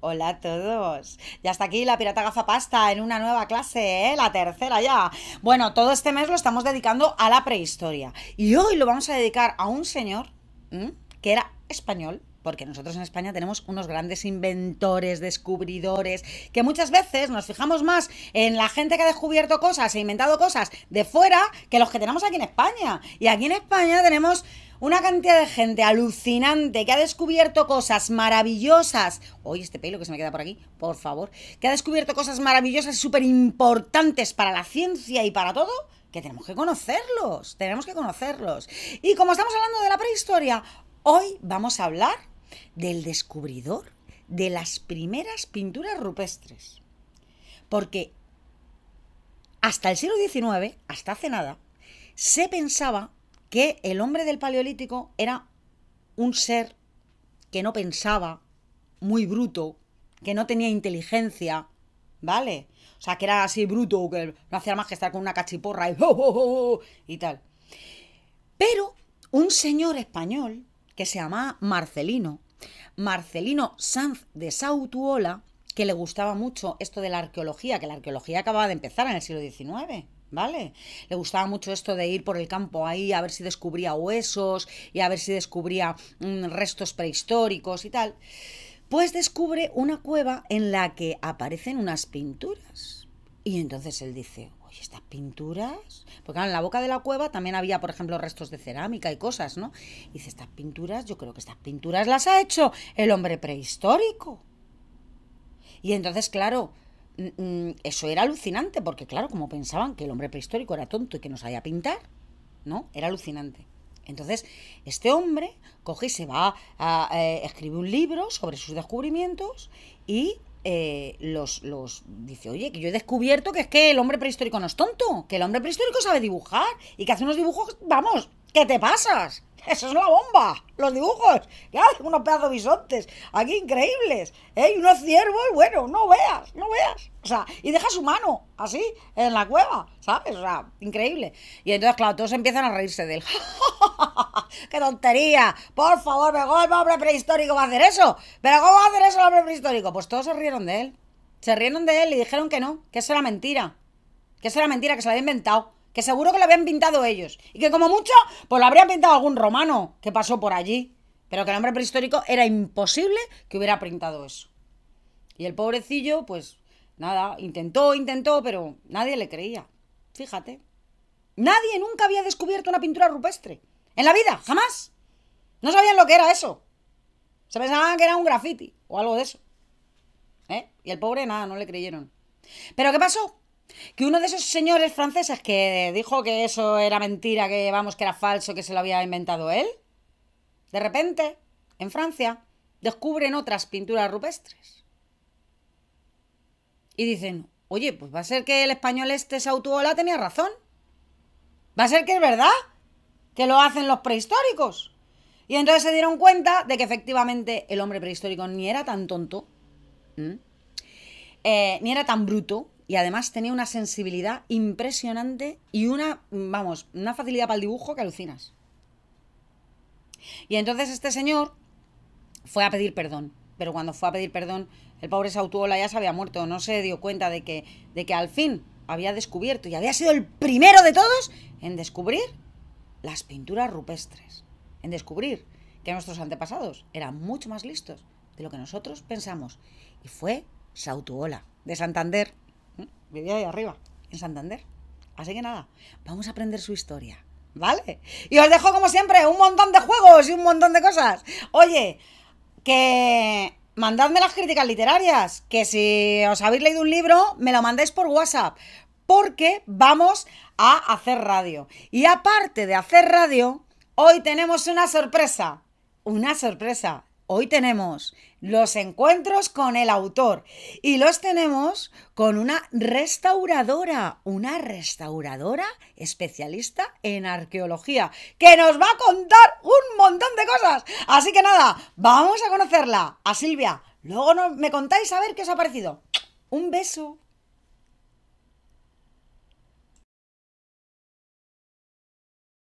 Hola a todos. Ya está aquí la pirata pasta en una nueva clase, ¿eh? la tercera ya. Bueno, todo este mes lo estamos dedicando a la prehistoria. Y hoy lo vamos a dedicar a un señor que era español, porque nosotros en España tenemos unos grandes inventores, descubridores, que muchas veces nos fijamos más en la gente que ha descubierto cosas e inventado cosas de fuera que los que tenemos aquí en España. Y aquí en España tenemos una cantidad de gente alucinante que ha descubierto cosas maravillosas. Oye, este pelo que se me queda por aquí, por favor. Que ha descubierto cosas maravillosas y súper importantes para la ciencia y para todo que tenemos que conocerlos, tenemos que conocerlos. Y como estamos hablando de la prehistoria, Hoy vamos a hablar del descubridor de las primeras pinturas rupestres. Porque hasta el siglo XIX, hasta hace nada, se pensaba que el hombre del Paleolítico era un ser que no pensaba, muy bruto, que no tenía inteligencia, ¿vale? O sea, que era así bruto, que no hacía más que estar con una cachiporra y, oh, y tal. Pero un señor español que se llamaba Marcelino. Marcelino Sanz de Sautuola, que le gustaba mucho esto de la arqueología, que la arqueología acababa de empezar en el siglo XIX. ¿Vale? Le gustaba mucho esto de ir por el campo ahí a ver si descubría huesos y a ver si descubría mm, restos prehistóricos y tal. Pues descubre una cueva en la que aparecen unas pinturas. Y entonces él dice, oye, estas pinturas... Porque en la boca de la cueva también había, por ejemplo, restos de cerámica y cosas, ¿no? dice, estas pinturas, yo creo que estas pinturas las ha hecho el hombre prehistórico. Y entonces, claro, mm, mm, eso era alucinante, porque claro, como pensaban que el hombre prehistórico era tonto y que no sabía pintar, ¿no? Era alucinante. Entonces, este hombre coge y se va a, eh, escribir un libro sobre sus descubrimientos y eh, los, los dice, oye, que yo he descubierto que es que el hombre prehistórico no es tonto, que el hombre prehistórico sabe dibujar y que hace unos dibujos, vamos, ¿qué te pasas? Eso es una bomba, los dibujos, ¡Ya! unos pedazos bisontes, aquí increíbles, ¿eh? y unos ciervos, bueno, no veas, no o sea, y deja su mano así en la cueva, ¿sabes? O sea, increíble. Y entonces, claro, todos empiezan a reírse de él. ¡Qué tontería! Por favor, cómo el hombre prehistórico va a hacer eso. ¿Pero cómo va a hacer eso el hombre prehistórico? Pues todos se rieron de él. Se rieron de él y dijeron que no, que eso era mentira. Que eso era mentira, que se lo había inventado. Que seguro que lo habían pintado ellos. Y que como mucho, pues lo habrían pintado algún romano que pasó por allí. Pero que el hombre prehistórico era imposible que hubiera pintado eso. Y el pobrecillo, pues nada, intentó, intentó, pero nadie le creía. Fíjate. Nadie nunca había descubierto una pintura rupestre. En la vida, jamás. No sabían lo que era eso. Se pensaban que era un graffiti o algo de eso. ¿eh? Y el pobre nada, no le creyeron. Pero ¿qué pasó? Que uno de esos señores franceses que dijo que eso era mentira, que vamos, que era falso, que se lo había inventado él, de repente, en Francia, descubren otras pinturas rupestres y dicen, oye, pues va a ser que el español este Sautuola tenía razón. Va a ser que es verdad que lo hacen los prehistóricos. Y entonces se dieron cuenta de que efectivamente el hombre prehistórico ni era tan tonto, eh, ni era tan bruto, y además tenía una sensibilidad impresionante y una, vamos, una facilidad para el dibujo que alucinas. Y entonces este señor fue a pedir perdón pero cuando fue a pedir perdón, el pobre Sautuola ya se había muerto, no se dio cuenta de que, de que al fin había descubierto y había sido el primero de todos en descubrir las pinturas rupestres, en descubrir que nuestros antepasados eran mucho más listos de lo que nosotros pensamos. Y fue Sautuola, de Santander. ¿eh? Vivía ahí arriba, en Santander. Así que nada, vamos a aprender su historia, ¿vale? Y os dejo como siempre un montón de juegos y un montón de cosas. Oye, que mandadme las críticas literarias, que si os habéis leído un libro, me lo mandáis por WhatsApp, porque vamos a hacer radio. Y aparte de hacer radio, hoy tenemos una sorpresa. Una sorpresa. Hoy tenemos los encuentros con el autor y los tenemos con una restauradora, una restauradora especialista en arqueología que nos va a contar un montón de cosas. Así que nada, vamos a conocerla, a Silvia. Luego me contáis a ver qué os ha parecido. Un beso.